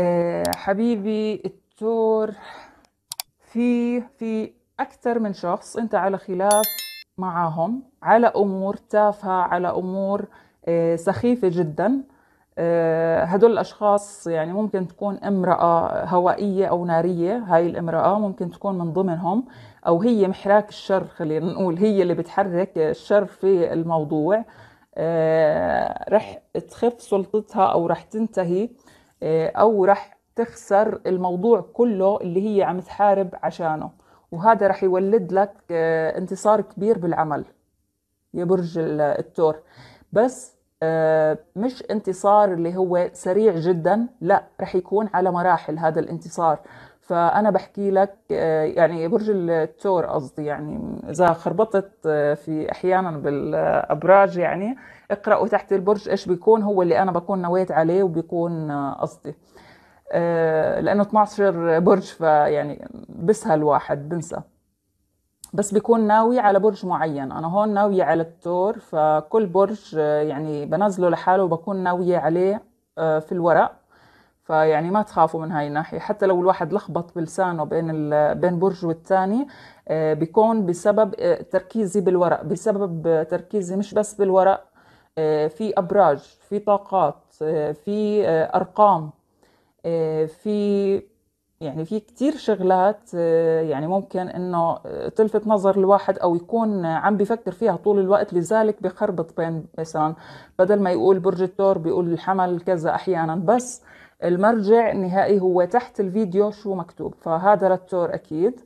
آه، حبيبي التور في في أكثر من شخص أنت على خلاف معهم على أمور تافهة على أمور آه، سخيفة جدا آه، هدول الأشخاص يعني ممكن تكون امرأة هوائية أو نارية هاي الامرأة ممكن تكون من ضمنهم أو هي محراك الشر خلينا نقول هي اللي بتحرك الشر في الموضوع رح تخف سلطتها أو رح تنتهي آه، او رح تخسر الموضوع كله اللي هي عم تحارب عشانه وهذا رح يولد لك آه، انتصار كبير بالعمل يا برج الثور بس آه، مش انتصار اللي هو سريع جدا لا رح يكون على مراحل هذا الانتصار فانا بحكي لك آه، يعني برج الثور قصدي يعني اذا خربطت آه، في احيانا بالابراج يعني اقراوا تحت البرج ايش بيكون هو اللي انا بكون نويت عليه وبيكون آه، قصدي لانه 12 برج فيعني بسهل واحد بنسى بس بيكون ناوي على برج معين انا هون ناوية على الثور فكل برج يعني بنزله لحاله وبكون ناوية عليه في الورق فيعني ما تخافوا من هاي الناحية حتى لو الواحد لخبط بلسانه بين بين برج والثاني آه، بيكون بسبب آه، تركيزي بالورق بسبب تركيزي مش بس بالورق آه، في أبراج في طاقات في أرقام في يعني في كتير شغلات يعني ممكن انه تلفت نظر الواحد او يكون عم بفكر فيها طول الوقت لذلك بخربط بين مثلا بدل ما يقول برج الثور بيقول الحمل كذا احيانا بس المرجع النهائي هو تحت الفيديو شو مكتوب فهذا رتور أكيد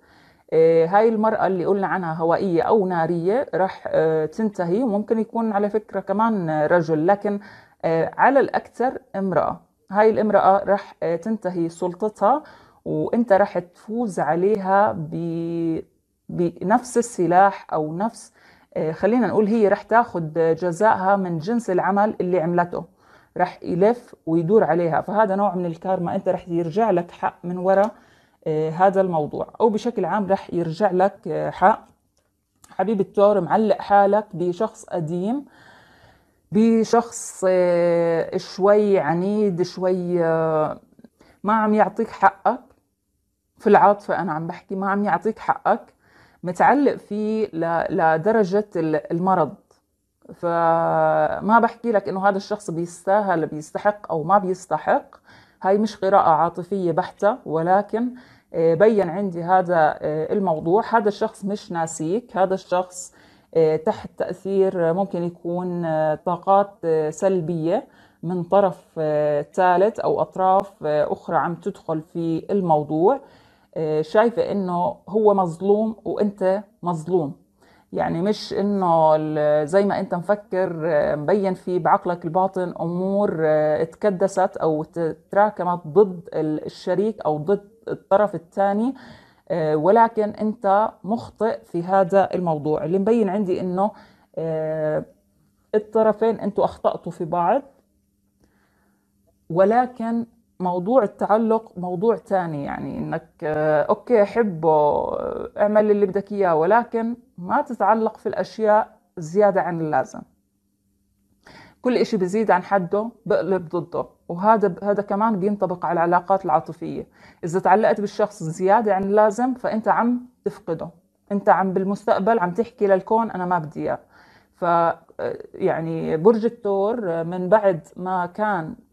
آه، هاي المرأة اللي قلنا عنها هوائية أو نارية راح آه، تنتهي وممكن يكون على فكرة كمان رجل لكن آه، على الأكثر امرأة هاي الامرأة راح تنتهي سلطتها وانت راح تفوز عليها ب... بنفس السلاح أو نفس خلينا نقول هي راح تاخذ جزائها من جنس العمل اللي عملته رح يلف ويدور عليها فهذا نوع من الكارما انت رح يرجع لك حق من وراء آه، هذا الموضوع او بشكل عام رح يرجع لك آه، حق حبيب التور معلق حالك بشخص قديم بشخص آه، شوي عنيد شوي ما عم يعطيك حقك في العاطفة أنا عم بحكي ما عم يعطيك حقك متعلق فيه لدرجة المرض فما بحكي لك انه هذا الشخص بيستاهل بيستحق او ما بيستحق هاي مش قراءة عاطفية بحتة ولكن آه، بين عندي هذا آه، الموضوع هذا الشخص مش ناسيك هذا الشخص آه، تحت تأثير ممكن يكون طاقات سلبية من طرف ثالث أو أطراف أخرى عم تدخل في الموضوع شايفة إنه هو مظلوم وأنت مظلوم يعني مش انه زي ما انت مفكر آه، مبين في بعقلك الباطن امور آه، اتكدست او تراكمت ضد الشريك او ضد الطرف الثاني آه، ولكن انت مخطئ في هذا الموضوع اللي مبين عندي انه الطرفين انتوا اخطاتوا في بعض ولكن موضوع التعلق موضوع تاني يعني انك اوكي حبه اعمل اللي بدك اياه ولكن ما تتعلق في الأشياء زيادة عن اللازم كل إشي بزيد عن حده بقلب ضده وهذا هذا كمان بينطبق على العلاقات العاطفية إذا تعلقت بالشخص زيادة عن اللازم فأنت عم تفقده أنت عم بالمستقبل عم تحكي للكون أنا ما بدي إياه ف يعني برج الثور من بعد ما كان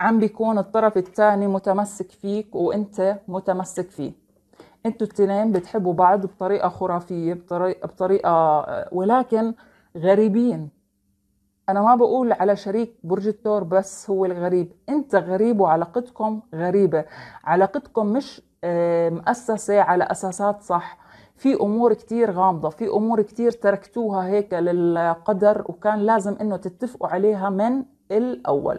عم بيكون الطرف الثاني متمسك فيك وانت متمسك فيه انتوا التنين بتحبوا بعض بطريقة خرافية بطريقة, بطريقة ولكن غريبين انا ما بقول على شريك برج الثور بس هو الغريب انت غريب وعلاقتكم غريبة علاقتكم مش آه، مؤسسة على اساسات صح في امور كتير غامضة في امور كتير تركتوها هيك للقدر وكان لازم انه تتفقوا عليها من الاول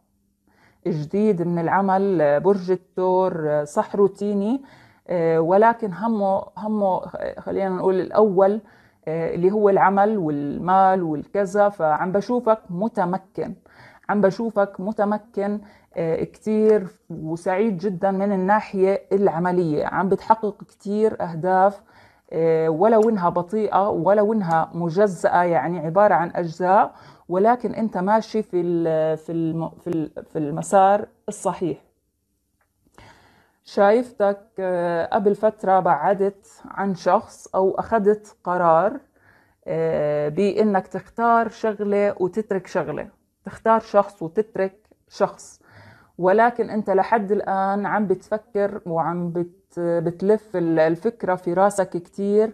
جديد من العمل برج الثور صح روتيني آه، ولكن همه همه خلينا نقول الاول آه، اللي هو العمل والمال والكذا فعم بشوفك متمكن عم بشوفك متمكن آه، كتير وسعيد جدا من الناحية العملية عم بتحقق كتير أهداف ولو إنها بطيئة ولو إنها مجزأة يعني عبارة عن أجزاء ولكن انت ماشي في في في في المسار الصحيح شايفتك آه، قبل فترة بعدت عن شخص أو أخذت قرار آه، بأنك تختار شغلة وتترك شغلة تختار شخص وتترك شخص ولكن أنت لحد الآن عم بتفكر وعم بتلف الفكرة في راسك كتير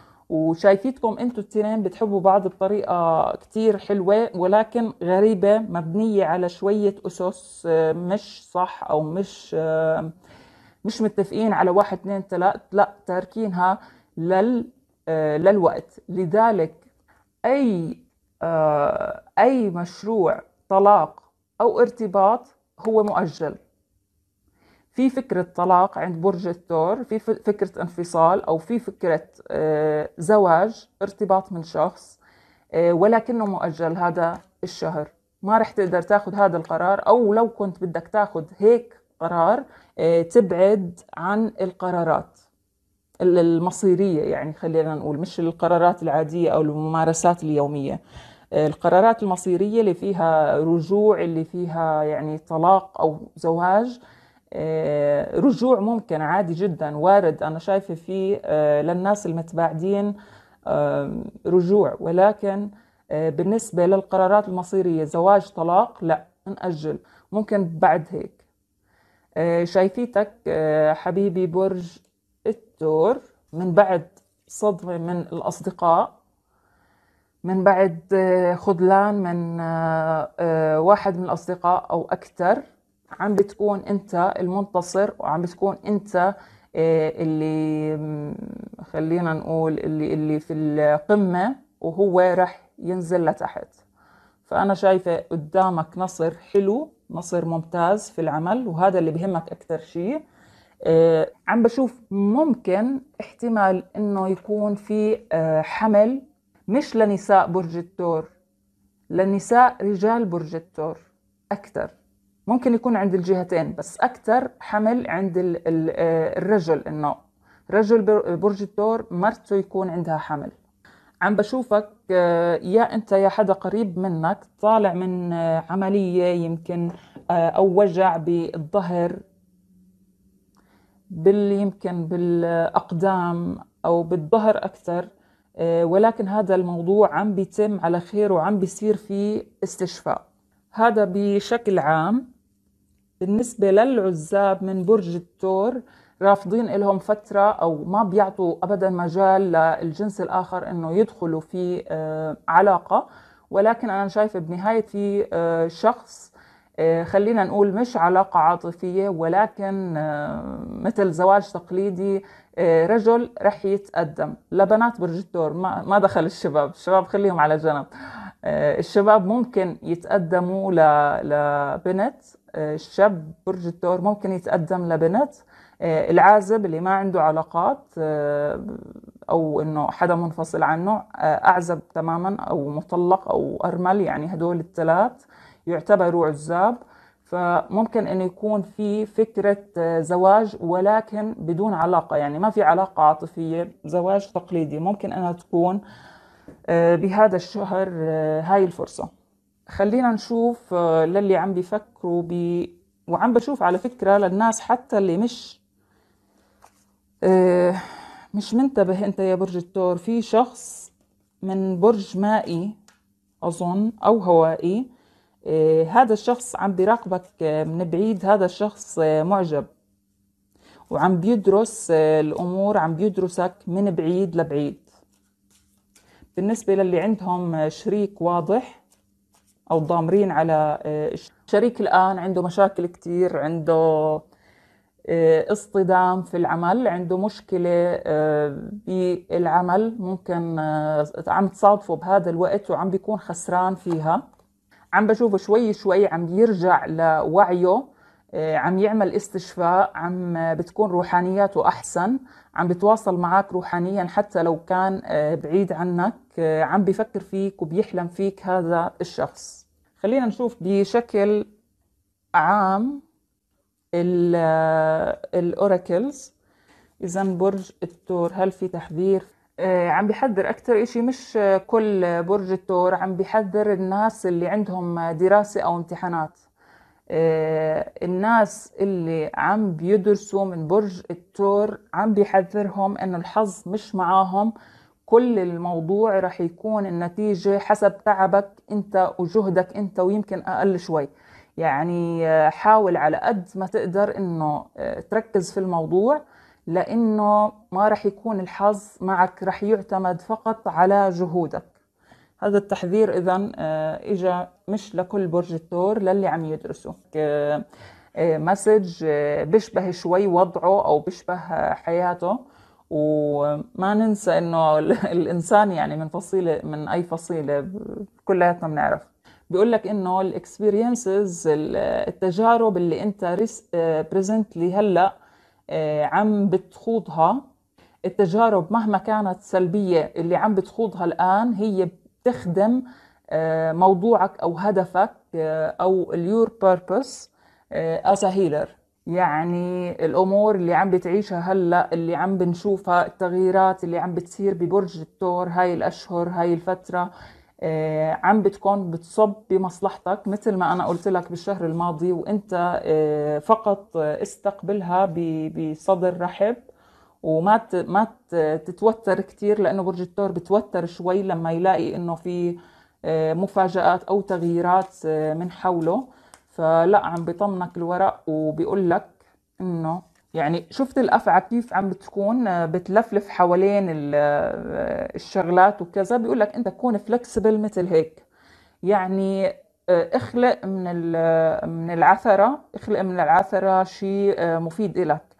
وشايفيتكم انتوا التنين بتحبوا بعض بطريقة كتير حلوة ولكن غريبة مبنية على شوية أسس آه، مش صح أو مش آه، مش متفقين على واحد اثنين ثلاث لا تاركينها لل آه، للوقت لذلك أي أي مشروع طلاق أو ارتباط هو مؤجل في فكرة طلاق عند برج الثور في فكرة انفصال أو في فكرة آه، زواج ارتباط من شخص آه، ولكنه مؤجل هذا الشهر ما رح تقدر تاخذ هذا القرار أو لو كنت بدك تاخذ هيك قرار آه، تبعد عن القرارات المصيرية يعني خلينا نقول مش القرارات العادية أو الممارسات اليومية القرارات المصيرية اللي فيها رجوع اللي فيها يعني طلاق أو زواج آه، رجوع ممكن عادي جدا وارد أنا شايفة فيه آه، للناس المتباعدين آه، رجوع ولكن بالنسبة للقرارات المصيرية زواج طلاق لا نأجل ممكن بعد هيك شايفيتك حبيبي برج التور من بعد صدمة من الأصدقاء من بعد خذلان من واحد من الأصدقاء أو أكثر عم بتكون انت المنتصر وعم بتكون انت آه، اللي خلينا نقول اللي اللي في القمه وهو راح ينزل لتحت فانا شايفه قدامك نصر حلو نصر ممتاز في العمل وهذا اللي بهمك اكثر شيء آه، عم بشوف ممكن احتمال انه يكون في آه، حمل مش لنساء برج الثور لنساء رجال برج الثور اكثر ممكن يكون عند الجهتين بس أكثر حمل عند آه، الرجل إنه رجل برج الثور مرته يكون عندها حمل عم بشوفك آه، يا أنت يا حدا قريب منك طالع من آه، عملية يمكن أو وجع بالظهر بال يمكن بالأقدام أو بالظهر أكثر ولكن هذا الموضوع عم بيتم على خير وعم بيصير فيه استشفاء هذا بشكل عام بالنسبة للعزاب من برج الثور رافضين لهم فترة أو ما بيعطوا أبدا مجال للجنس الآخر أنه يدخلوا في آه، علاقة ولكن أنا شايفة بنهاية في آه، شخص آه، خلينا نقول مش علاقة عاطفية ولكن مثل زواج تقليدي رجل رح يتقدم لبنات برج الثور ما دخل الشباب الشباب خليهم على جنب آه، الشباب ممكن يتقدموا لبنت آه، الشاب برج الثور ممكن يتقدم لبنت آه، العازب اللي ما عنده علاقات او انه حدا منفصل عنه اعزب تماما او مطلق او ارمل يعني هدول الثلاث يعتبروا عزاب فممكن انه يكون في فكره زواج ولكن بدون علاقه يعني ما في علاقه عاطفيه زواج تقليدي ممكن انها تكون آه، بهذا الشهر آه، هاي الفرصة خلينا نشوف آه، للي عم بيفكروا ب وعم بشوف على فكرة للناس حتى اللي مش مش منتبه انت يا برج الثور في شخص من برج مائي اظن او هوائي هذا الشخص عم بيراقبك من بعيد هذا الشخص معجب وعم بيدرس الامور عم بيدرسك من بعيد لبعيد بالنسبة للي عندهم شريك واضح أو ضامرين على آه، الشريك الآن عنده مشاكل كتير عنده آه، اصطدام في العمل عنده مشكلة آه، بالعمل ممكن عم تصادفه بهذا الوقت وعم بيكون خسران فيها عم بشوفه شوي شوي عم يرجع لوعيه آه، عم يعمل استشفاء عم بتكون روحانياته أحسن عم بتواصل معك روحانيا حتى لو كان آه، بعيد عنك آه، عم بفكر فيك وبيحلم فيك هذا الشخص خلينا نشوف بشكل عام الأوراكلز إذا برج التور هل في تحذير عم بحذر أكثر إشي مش كل برج التور عم بحذر الناس اللي عندهم دراسة أو امتحانات آه، الناس اللي عم بيدرسوا من برج التور عم بيحذرهم انه الحظ مش معاهم كل الموضوع رح يكون النتيجة حسب تعبك انت وجهدك انت ويمكن اقل شوي يعني آه، حاول على قد ما تقدر انه آه، تركز في الموضوع لانه ما رح يكون الحظ معك رح يعتمد فقط على جهودك هذا التحذير إذا آه، اجى مش لكل برج الثور للي عم يدرسوا آه، مسج آه، بيشبه شوي وضعه أو بيشبه حياته وما ننسى انه الانسان يعني من فصيله من اي فصيله كلياتنا بنعرف بيقول لك انه الاكسبيرينسز التجارب اللي انت بريزنتلي هلا عم بتخوضها التجارب مهما كانت سلبيه اللي عم بتخوضها الان هي تخدم آه، موضوعك او هدفك آه، او اليور بيربس از هيلر يعني الامور اللي عم بتعيشها هلا اللي عم بنشوفها التغييرات اللي عم بتصير ببرج الثور هاي الاشهر هاي الفتره آه، عم بتكون بتصب بمصلحتك مثل ما انا قلت لك بالشهر الماضي وانت فقط استقبلها بصدر رحب وما ما تتوتر كثير لانه برج الثور بتوتر شوي لما يلاقي انه في آه، مفاجآت او تغييرات آه، من حوله فلا عم بيطمنك الورق وبيقول لك انه يعني شفت الافعى كيف عم بتكون آه، بتلفلف حوالين الشغلات وكذا بيقول لك انت كون فلكسبل مثل هيك يعني اخلق من من العثره اخلق من العثره شيء مفيد لك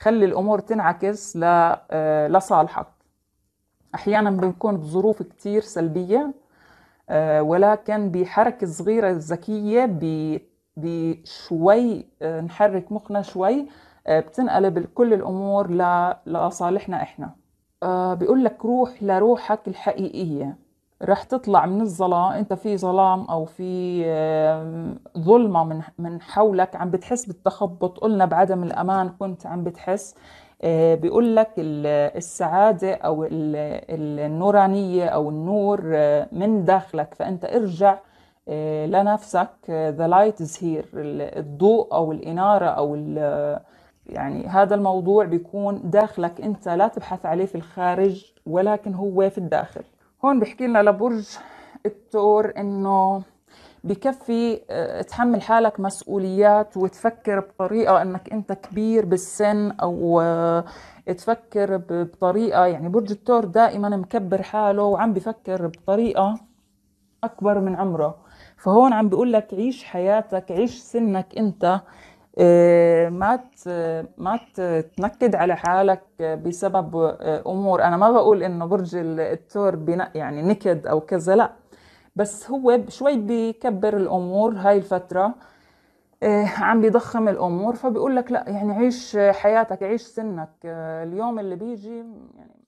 خلي الامور تنعكس آه، لصالحك احيانا بنكون بظروف كتير سلبيه آه، ولكن بحركه صغيره ذكيه بشوي آه، نحرك مخنا شوي بتنقلب كل الامور لصالحنا احنا بيقول لك روح لروحك الحقيقيه رح تطلع من الظلام انت في ظلام او في ظلمة من من حولك عم بتحس بالتخبط قلنا بعدم الامان كنت عم بتحس آه، بيقول لك السعادة او النورانية او النور آه، من داخلك فانت ارجع آه، لنفسك the light is here الضوء او الانارة او يعني هذا الموضوع بيكون داخلك انت لا تبحث عليه في الخارج ولكن هو في الداخل هون بيحكي لنا لبرج التور انه بكفي آه، تحمل حالك مسؤوليات وتفكر بطريقة انك انت كبير بالسن او آه، تفكر بطريقة يعني برج التور دائما مكبر حاله وعم بفكر بطريقة اكبر من عمره فهون عم بيقول لك عيش حياتك عيش سنك انت إيه، ما ما تنكد على حالك بسبب إيه، امور انا ما بقول انه برج الثور يعني نكد او كذا لا بس هو شوي بيكبر الامور هاي الفتره إيه، عم بيضخم الامور فبيقول لك لا يعني عيش حياتك عيش سنك اليوم اللي بيجي يعني